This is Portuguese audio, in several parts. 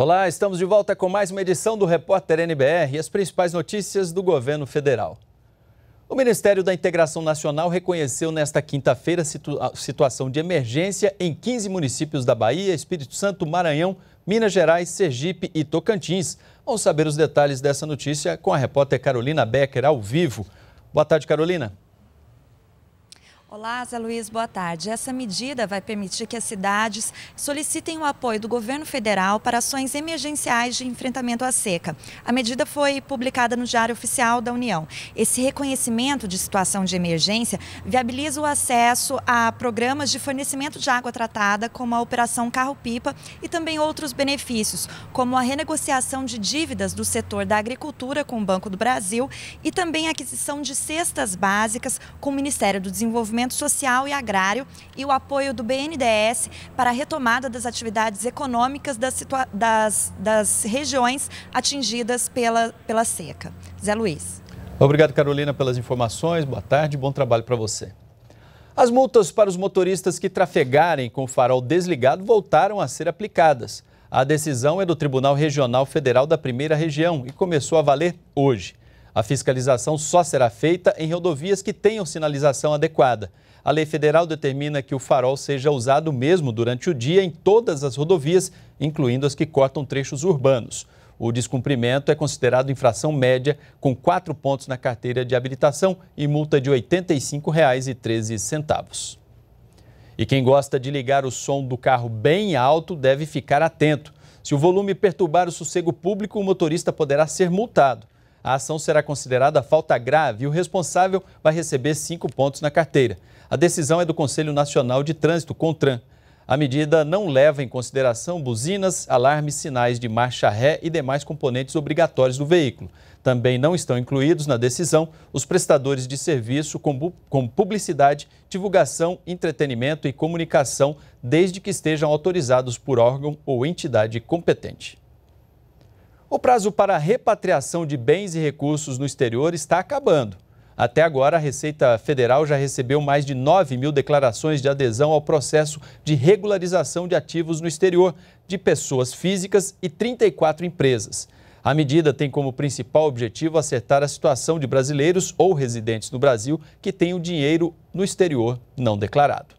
Olá, estamos de volta com mais uma edição do Repórter NBR e as principais notícias do governo federal. O Ministério da Integração Nacional reconheceu nesta quinta-feira situ situação de emergência em 15 municípios da Bahia, Espírito Santo, Maranhão, Minas Gerais, Sergipe e Tocantins. Vamos saber os detalhes dessa notícia com a repórter Carolina Becker ao vivo. Boa tarde, Carolina. Olá, Zé Luiz, boa tarde. Essa medida vai permitir que as cidades solicitem o apoio do governo federal para ações emergenciais de enfrentamento à seca. A medida foi publicada no Diário Oficial da União. Esse reconhecimento de situação de emergência viabiliza o acesso a programas de fornecimento de água tratada, como a Operação Carro-Pipa, e também outros benefícios, como a renegociação de dívidas do setor da agricultura com o Banco do Brasil e também a aquisição de cestas básicas com o Ministério do Desenvolvimento desenvolvimento social e agrário e o apoio do BNDES para a retomada das atividades econômicas das, das, das regiões atingidas pela, pela seca. Zé Luiz. Obrigado, Carolina, pelas informações. Boa tarde, bom trabalho para você. As multas para os motoristas que trafegarem com o farol desligado voltaram a ser aplicadas. A decisão é do Tribunal Regional Federal da Primeira Região e começou a valer hoje. A fiscalização só será feita em rodovias que tenham sinalização adequada. A lei federal determina que o farol seja usado mesmo durante o dia em todas as rodovias, incluindo as que cortam trechos urbanos. O descumprimento é considerado infração média, com quatro pontos na carteira de habilitação e multa de R$ 85,13. E quem gosta de ligar o som do carro bem alto deve ficar atento. Se o volume perturbar o sossego público, o motorista poderá ser multado. A ação será considerada falta grave e o responsável vai receber cinco pontos na carteira. A decisão é do Conselho Nacional de Trânsito, CONTRAN. A medida não leva em consideração buzinas, alarmes, sinais de marcha ré e demais componentes obrigatórios do veículo. Também não estão incluídos na decisão os prestadores de serviço com publicidade, divulgação, entretenimento e comunicação, desde que estejam autorizados por órgão ou entidade competente. O prazo para a repatriação de bens e recursos no exterior está acabando. Até agora, a Receita Federal já recebeu mais de 9 mil declarações de adesão ao processo de regularização de ativos no exterior de pessoas físicas e 34 empresas. A medida tem como principal objetivo acertar a situação de brasileiros ou residentes no Brasil que tenham dinheiro no exterior não declarado.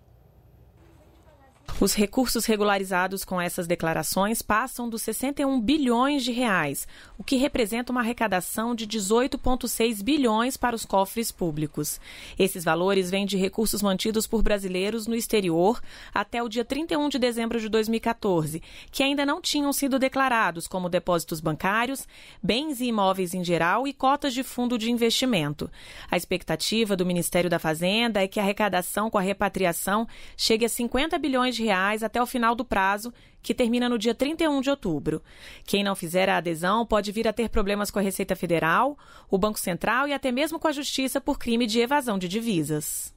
Os recursos regularizados com essas declarações passam dos 61 bilhões de reais, o que representa uma arrecadação de 18,6 bilhões para os cofres públicos. Esses valores vêm de recursos mantidos por brasileiros no exterior até o dia 31 de dezembro de 2014, que ainda não tinham sido declarados como depósitos bancários, bens e imóveis em geral e cotas de fundo de investimento. A expectativa do Ministério da Fazenda é que a arrecadação com a repatriação chegue a 50 bilhões de reais até o final do prazo, que termina no dia 31 de outubro. Quem não fizer a adesão pode vir a ter problemas com a Receita Federal, o Banco Central e até mesmo com a Justiça por crime de evasão de divisas.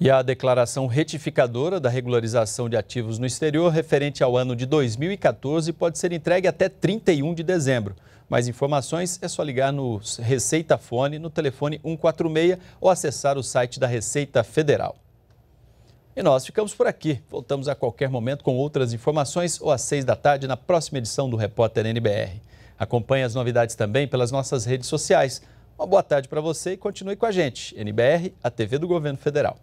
E a declaração retificadora da regularização de ativos no exterior referente ao ano de 2014 pode ser entregue até 31 de dezembro. Mais informações é só ligar no Receita Fone no telefone 146 ou acessar o site da Receita Federal. E nós ficamos por aqui. Voltamos a qualquer momento com outras informações ou às seis da tarde na próxima edição do Repórter NBR. Acompanhe as novidades também pelas nossas redes sociais. Uma boa tarde para você e continue com a gente. NBR, a TV do Governo Federal.